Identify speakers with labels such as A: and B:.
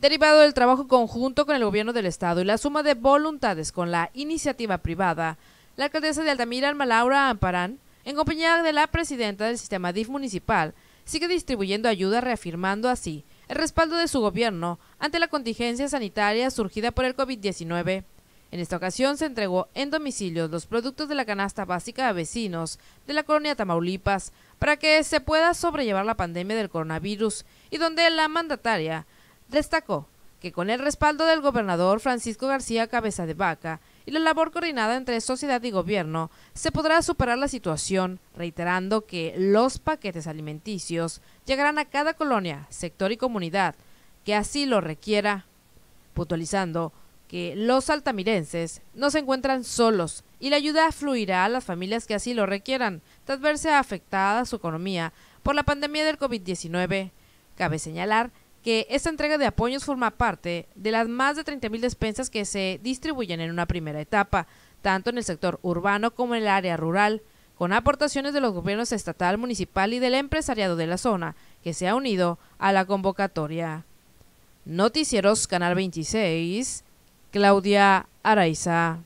A: derivado del trabajo conjunto con el gobierno del estado y la suma de voluntades con la iniciativa privada, la alcaldesa de Altamira, Alma Laura Amparán, en compañía de la presidenta del sistema DIF municipal, sigue distribuyendo ayuda reafirmando así el respaldo de su gobierno ante la contingencia sanitaria surgida por el COVID-19. En esta ocasión se entregó en domicilios los productos de la canasta básica a vecinos de la colonia Tamaulipas para que se pueda sobrellevar la pandemia del coronavirus y donde la mandataria Destacó que con el respaldo del gobernador Francisco García Cabeza de Vaca y la labor coordinada entre sociedad y gobierno, se podrá superar la situación, reiterando que los paquetes alimenticios llegarán a cada colonia, sector y comunidad que así lo requiera, puntualizando que los altamirenses no se encuentran solos y la ayuda fluirá a las familias que así lo requieran, tras verse afectada su economía por la pandemia del COVID-19. Cabe señalar que esta entrega de apoyos forma parte de las más de 30.000 despensas que se distribuyen en una primera etapa, tanto en el sector urbano como en el área rural, con aportaciones de los gobiernos estatal, municipal y del empresariado de la zona, que se ha unido a la convocatoria. Noticieros Canal 26, Claudia Araiza.